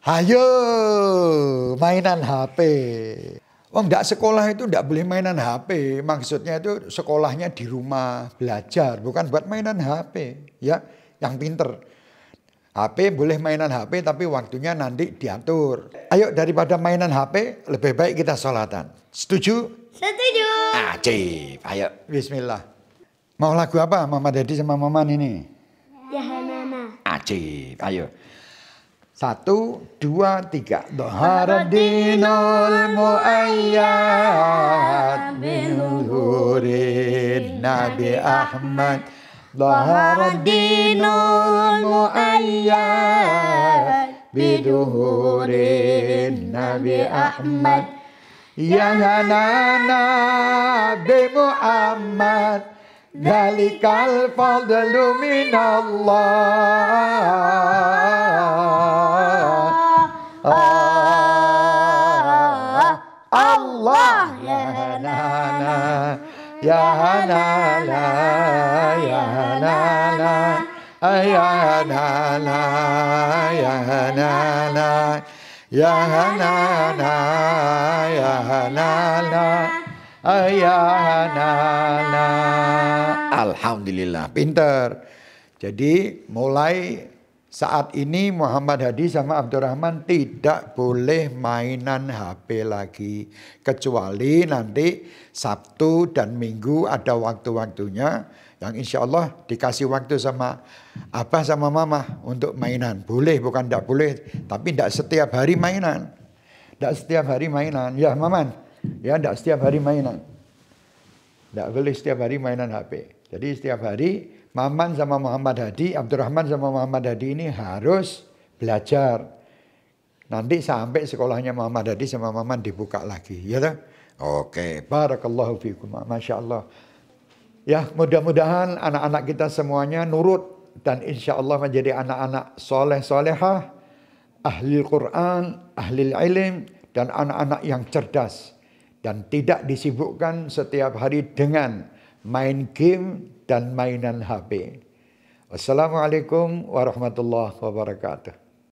Hayo mainan HP. Wong ndak sekolah itu ndak boleh mainan HP. Maksudnya itu sekolahnya di rumah belajar, bukan buat mainan HP, ya. Yang pinter. HP boleh mainan HP tapi waktunya nanti diatur. Ayo daripada mainan HP lebih baik kita sholatan. Setuju? Setuju. Ajib. Ayo. Bismillah. Mau lagu apa Mama Dedi sama Maman ini? Ya Mama. Ajib. Ayo. Satu, dua, tiga. Nabi Ahmad. biduhurin Nabi Ahmad. Yang hanana ذلك الفضل من الله آه. الله يا هنانا يا هنانا يا هنانا يا هنانا يا هنانا يا هنانا يا هنانا ayah nana. Alhamdulillah, pinter. Jadi mulai saat ini Muhammad Hadi sama Abdurrahman tidak boleh mainan HP lagi. Kecuali nanti Sabtu dan Minggu ada waktu-waktunya yang insya Allah dikasih waktu sama Abah sama Mama untuk mainan. Boleh bukan tidak boleh, tapi tidak setiap hari mainan. Tidak setiap hari mainan. Ya Maman, Ya, tidak setiap hari mainan. Tidak boleh setiap hari mainan HP. Jadi setiap hari Maman sama Muhammad Hadi, Abdurrahman sama Muhammad Hadi ini harus belajar. Nanti sampai sekolahnya Muhammad Hadi sama Maman dibuka lagi, ya toh? Oke, barakallahu fikum. Masya Allah. Ya, mudah-mudahan anak-anak kita semuanya nurut dan insya Allah menjadi anak-anak soleh solehah, ahli Quran, ahli ilm, dan anak-anak yang cerdas dan tidak disibukkan setiap hari dengan main game dan mainan HP. Wassalamualaikum warahmatullahi wabarakatuh.